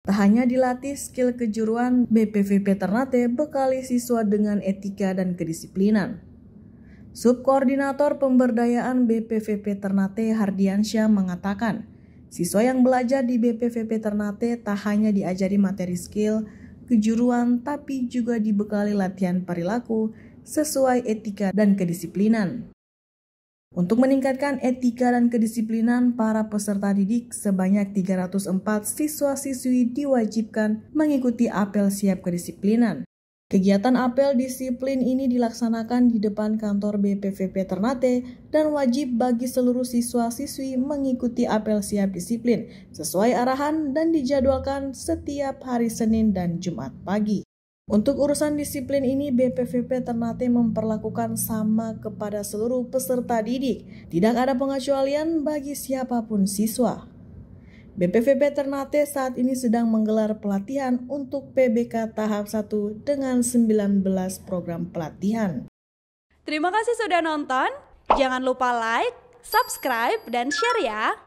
Tak hanya dilatih skill kejuruan, BPVP Ternate bekali siswa dengan etika dan kedisiplinan. Subkoordinator Pemberdayaan BPVP Ternate Hardiansyah mengatakan, siswa yang belajar di BPVP Ternate tak hanya diajari materi skill, kejuruan, tapi juga dibekali latihan perilaku sesuai etika dan kedisiplinan. Untuk meningkatkan etika dan kedisiplinan para peserta didik, sebanyak 304 siswa-siswi diwajibkan mengikuti apel siap kedisiplinan. Kegiatan apel disiplin ini dilaksanakan di depan kantor BPVP Ternate dan wajib bagi seluruh siswa-siswi mengikuti apel siap disiplin sesuai arahan dan dijadwalkan setiap hari Senin dan Jumat pagi. Untuk urusan disiplin ini, BPVP Ternate memperlakukan sama kepada seluruh peserta didik. Tidak ada pengecualian bagi siapapun siswa. BPVP Ternate saat ini sedang menggelar pelatihan untuk PBK tahap 1 dengan 19 program pelatihan. Terima kasih sudah nonton. Jangan lupa like, subscribe, dan share ya.